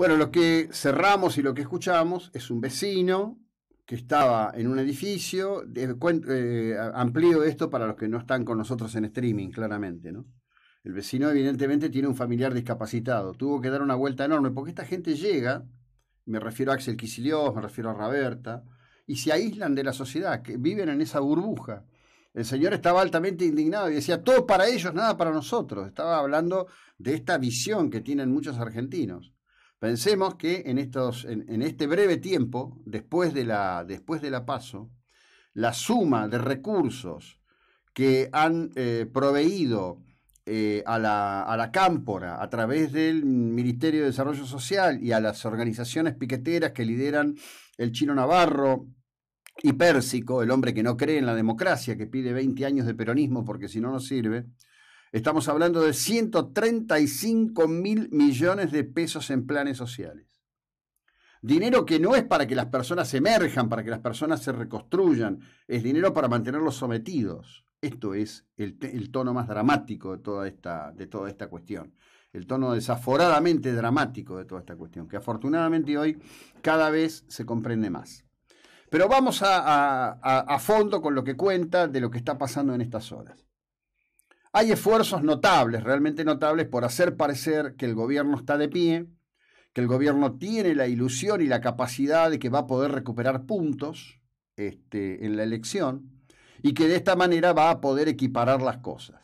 Bueno, lo que cerramos y lo que escuchamos es un vecino que estaba en un edificio, eh, amplío esto para los que no están con nosotros en streaming, claramente, ¿no? El vecino evidentemente tiene un familiar discapacitado, tuvo que dar una vuelta enorme, porque esta gente llega, me refiero a Axel Kicillof, me refiero a Roberta, y se aíslan de la sociedad, que viven en esa burbuja. El señor estaba altamente indignado y decía, todo para ellos, nada para nosotros. Estaba hablando de esta visión que tienen muchos argentinos. Pensemos que en, este breve tiempo, después de, la, después de la paso, la suma de recursos que han eh, proveído eh, a, la, a, la, Cámpora a través del Ministerio de Desarrollo Social y a las organizaciones piqueteras que lideran el Chino Navarro y Pérsico, el hombre que no cree en la democracia, que pide 20 años de peronismo porque si no, no sirve, Estamos hablando de 135 mil millones de pesos en planes sociales. Dinero que no es para que las personas emerjan, para que las personas se reconstruyan, es dinero para mantenerlos sometidos. Esto es el, tono más dramático de toda, esta, de toda esta cuestión, el tono desaforadamente dramático de toda esta cuestión, que afortunadamente hoy cada vez se comprende más. Pero vamos a, fondo con lo que cuenta de lo que está pasando en estas horas. Hay esfuerzos notables, realmente notables, por hacer parecer que el gobierno está de pie, que el gobierno tiene la ilusión y la capacidad de que va a poder recuperar puntos este, en la elección y que de esta manera va a poder equiparar las cosas.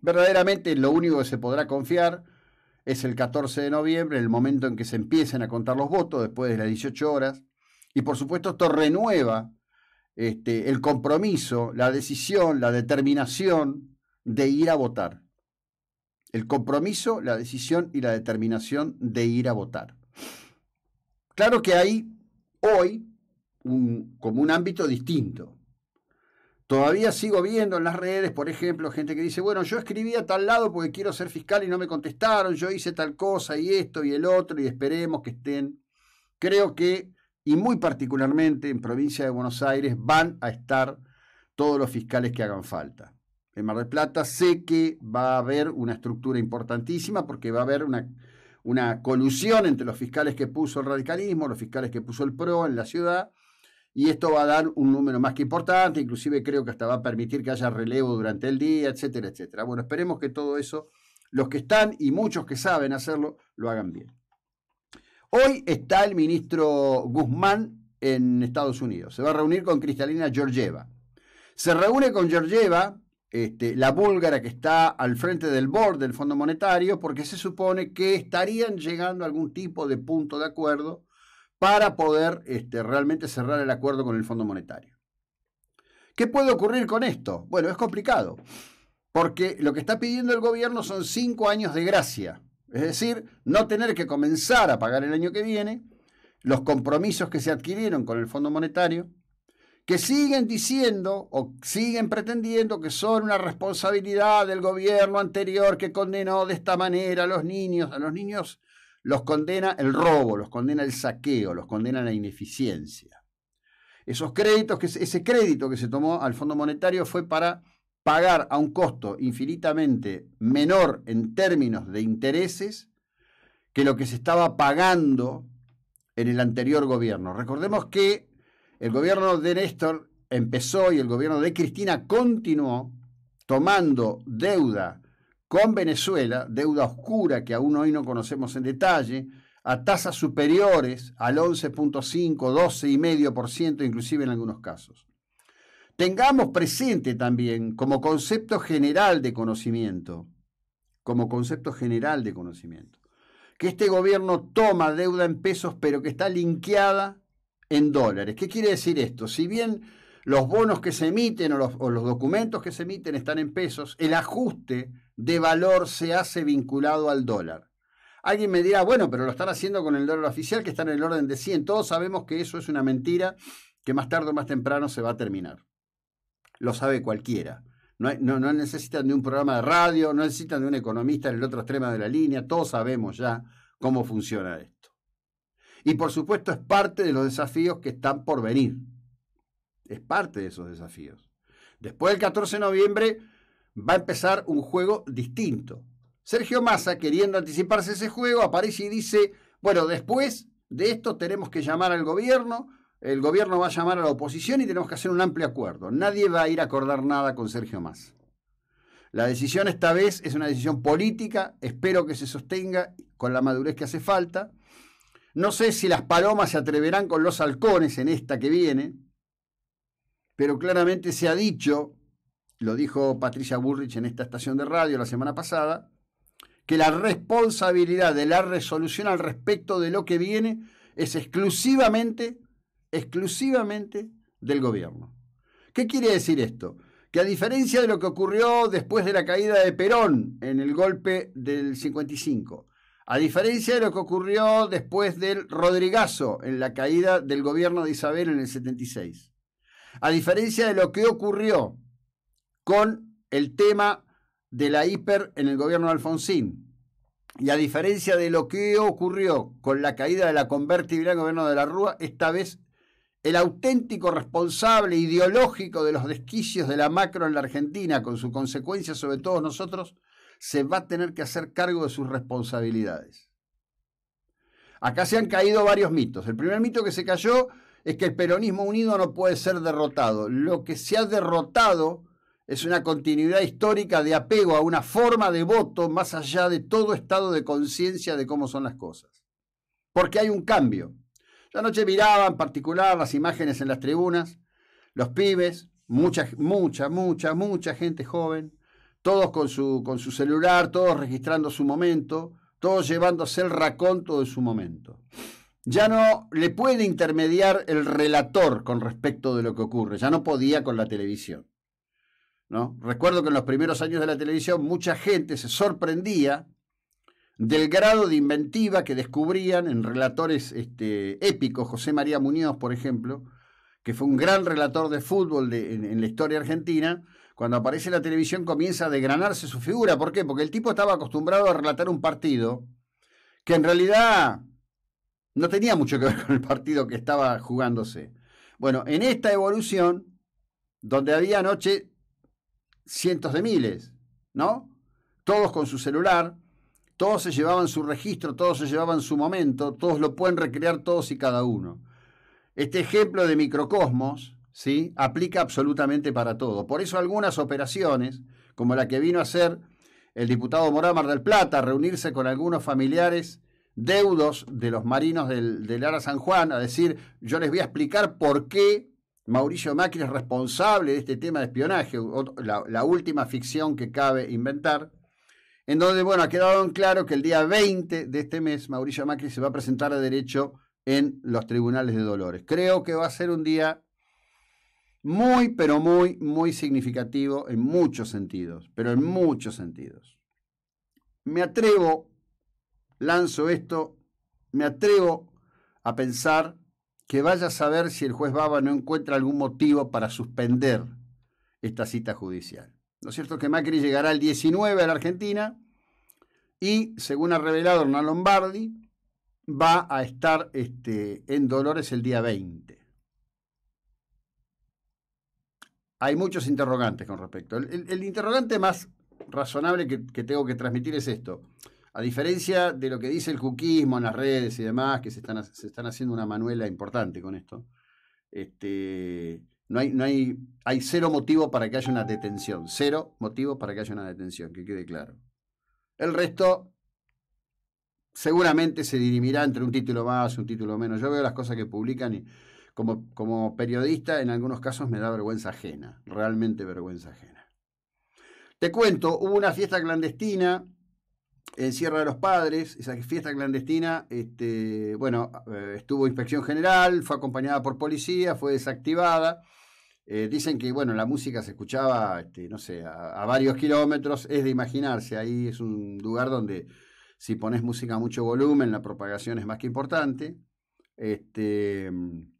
Verdaderamente lo único que se podrá confiar es el 14 de noviembre, el momento en que se empiecen a contar los votos después de las 18 horas. Y por supuesto esto renueva este, el compromiso, la decisión, la determinación de ir a votar. El compromiso, la decisión y la determinación de ir a votar. Claro que hay hoy como un ámbito distinto. Todavía sigo viendo en las redes, por ejemplo, gente que dice, bueno, yo escribí a tal lado porque quiero ser fiscal y no me contestaron, yo hice tal cosa y esto y el otro y esperemos que estén. Creo que, y muy particularmente en provincia de Buenos Aires, van a estar todos los fiscales que hagan falta en Mar del Plata. Sé que va a haber una estructura importantísima porque va a haber una, una colusión entre los fiscales que puso el radicalismo, los fiscales que puso el PRO en la ciudad, y esto va a dar un número más que importante, inclusive creo que hasta va a permitir que haya relevo durante el día, etcétera, etcétera. Bueno, esperemos que todo eso, los que están y muchos que saben hacerlo, lo hagan bien. Hoy está el ministro Guzmán en Estados Unidos. Se va a reunir con Cristalina Georgieva. Se reúne con Georgieva este, la búlgara que está al frente del board del Fondo Monetario, porque se supone que estarían llegando a algún tipo de punto de acuerdo para poder este, realmente cerrar el acuerdo con el Fondo Monetario. ¿Qué puede ocurrir con esto? Bueno, es complicado, porque lo que está pidiendo el gobierno son cinco años de gracia, es decir, no tener que comenzar a pagar el año que viene los compromisos que se adquirieron con el Fondo Monetario, que siguen diciendo o siguen pretendiendo que son una responsabilidad del gobierno anterior que condenó de esta manera a los niños. A los niños los condena el robo, los condena el saqueo, los condena la ineficiencia. Esos créditos, que, ese crédito que se tomó al Fondo Monetario fue para pagar a un costo infinitamente menor en términos de intereses que lo que se estaba pagando en el anterior gobierno. Recordemos que el gobierno de Néstor empezó y el gobierno de Cristina continuó tomando deuda con Venezuela, deuda oscura que aún hoy no conocemos en detalle, a tasas superiores al 11.5, 12,5%, inclusive en algunos casos. Tengamos presente también como concepto general de conocimiento, como concepto general de conocimiento, que este gobierno toma deuda en pesos, pero que está linkeada en dólares. ¿Qué quiere decir esto? Si bien los bonos que se emiten o los, documentos que se emiten están en pesos, el ajuste de valor se hace vinculado al dólar. Alguien me dirá, bueno, pero lo están haciendo con el dólar oficial que está en el orden de 100. Todos sabemos que eso es una mentira que más tarde o más temprano se va a terminar. Lo sabe cualquiera. No, no necesitan de un programa de radio, no necesitan de un economista en el otro extremo de la línea. Todos sabemos ya cómo funciona esto. Y por supuesto es parte de los desafíos que están por venir. Es parte de esos desafíos. Después del 14 de noviembre va a empezar un juego distinto. Sergio Massa, queriendo anticiparse ese juego, aparece y dice, bueno, después de esto tenemos que llamar al gobierno, el gobierno va a llamar a la oposición y tenemos que hacer un amplio acuerdo. Nadie va a ir a acordar nada con Sergio Massa. La decisión esta vez es una decisión política, espero que se sostenga con la madurez que hace falta. No sé si las palomas se atreverán con los halcones en esta que viene, pero claramente se ha dicho, lo dijo Patricia Burrich en esta estación de radio la semana pasada, que la responsabilidad de la resolución al respecto de lo que viene es exclusivamente, exclusivamente del gobierno. ¿Qué quiere decir esto? Que a diferencia de lo que ocurrió después de la caída de Perón en el golpe del 55, a diferencia de lo que ocurrió después del Rodrigazo en la caída del gobierno de Isabel en el 76. A diferencia de lo que ocurrió con el tema de la hiper en el gobierno de Alfonsín. Y a diferencia de lo que ocurrió con la caída de la convertibilidad del gobierno de la Rúa, esta vez el auténtico responsable ideológico de los desquicios de la macro en la Argentina, con sus consecuencias sobre todos nosotros, se va a tener que hacer cargo de sus responsabilidades. Acá se han caído varios mitos. El primer mito que se cayó es que el peronismo unido no puede ser derrotado. Lo que se ha derrotado es una continuidad histórica de apego a una forma de voto más allá de todo estado de conciencia de cómo son las cosas. Porque hay un cambio. la noche miraba en particular las imágenes en las tribunas, los pibes, mucha, mucha, mucha, mucha gente joven, todos con su, con su celular, todos registrando su momento, todos llevándose el raconto de su momento. Ya no le puede intermediar el relator con respecto de lo que ocurre, ya no podía con la televisión. ¿no? Recuerdo que en los primeros años de la televisión mucha gente se sorprendía del grado de inventiva que descubrían en relatores este, épicos, José María Muñoz, por ejemplo, que fue un gran relator de fútbol en la historia argentina, cuando aparece en la televisión comienza a degranarse su figura. ¿Por qué? Porque el tipo estaba acostumbrado a relatar un partido que en realidad no tenía mucho que ver con el partido que estaba jugándose. Bueno, en esta evolución, donde había anoche cientos de miles, ¿no? Todos con su celular, todos se llevaban su registro, todos se llevaban su momento, todos lo pueden recrear todos y cada uno. Este ejemplo de microcosmos ¿sí? aplica absolutamente para todo. Por eso algunas operaciones, como la que vino a hacer el diputado Morá Mar del Plata, a reunirse con algunos familiares deudos de los marinos del, Ara San Juan, a decir, yo les voy a explicar por qué Mauricio Macri es responsable de este tema de espionaje, la, la última ficción que cabe inventar, en donde, bueno, ha quedado en claro que el día 20 de este mes Mauricio Macri se va a presentar a derecho en los tribunales de Dolores. Creo que va a ser un día muy, pero muy, muy significativo en muchos sentidos, pero en muchos sentidos. Me atrevo, lanzo esto, me atrevo a pensar que vaya a saber si el juez Baba no encuentra algún motivo para suspender esta cita judicial. Lo cierto es que Macri llegará el 19 a la Argentina y, según ha revelado Hernán Lombardi, va a estar este, en Dolores el día 20. hay muchos interrogantes con respecto. El, interrogante más razonable que, tengo que transmitir es esto. A diferencia de lo que dice el cuquismo en las redes y demás, que se están, se están haciendo una manuela importante con esto, este, no hay, no hay, hay cero motivo para que haya una detención. Cero motivo para que haya una detención, que quede claro. El resto seguramente se dirimirá entre un título más, un título menos. Yo veo las cosas que publican y como, periodista en algunos casos me da vergüenza ajena, realmente vergüenza ajena. Te cuento, hubo una fiesta clandestina en Sierra de los Padres, esa fiesta clandestina, este, bueno, eh, estuvo inspección general, fue acompañada por policía, fue desactivada. Eh, dicen que, bueno, la música se escuchaba, este, no sé, a, varios kilómetros, es de imaginarse, ahí es un lugar donde si pones música a mucho volumen, la propagación es más que importante. Este, mm,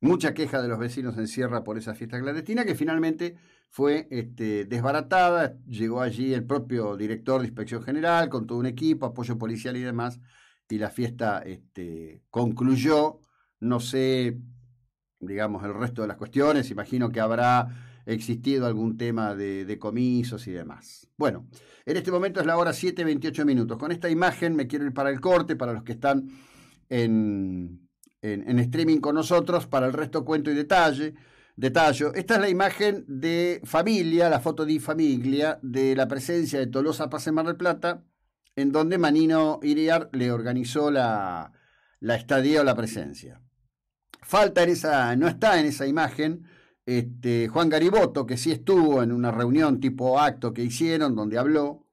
Mucha queja de los vecinos en Sierra por esa fiesta clandestina que finalmente fue este, desbaratada. Llegó allí el propio director de Inspección General con todo un equipo, apoyo policial y demás. Y la fiesta este, concluyó. No sé, digamos, el resto de las cuestiones. Imagino que habrá existido algún tema de, de comisos y demás. Bueno, en este momento es la hora 7.28 minutos. Con esta imagen me quiero ir para el corte, para los que están en en, streaming con nosotros. Para el resto cuento y detalle. detalle esta es la imagen de familia, la foto de familia, de la presencia de Tolosa Paz en Mar del Plata, en donde Manino Iriar le organizó la, la estadía o la presencia. Falta en esa, no está en esa imagen este, Juan Gariboto, que sí estuvo en una reunión tipo acto que hicieron, donde habló,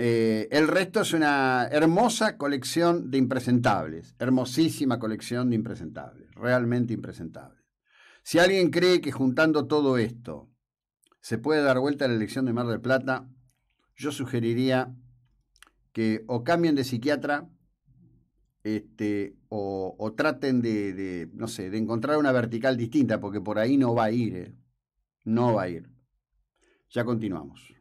eh, el resto es una hermosa colección de impresentables, hermosísima colección de impresentables, realmente impresentables. Si alguien cree que juntando todo esto se puede dar vuelta a la elección de Mar del Plata, yo sugeriría que o cambien de psiquiatra este, o, traten de, no sé, de encontrar una vertical distinta, porque por ahí no va a ir, ¿eh? no va a ir. Ya continuamos.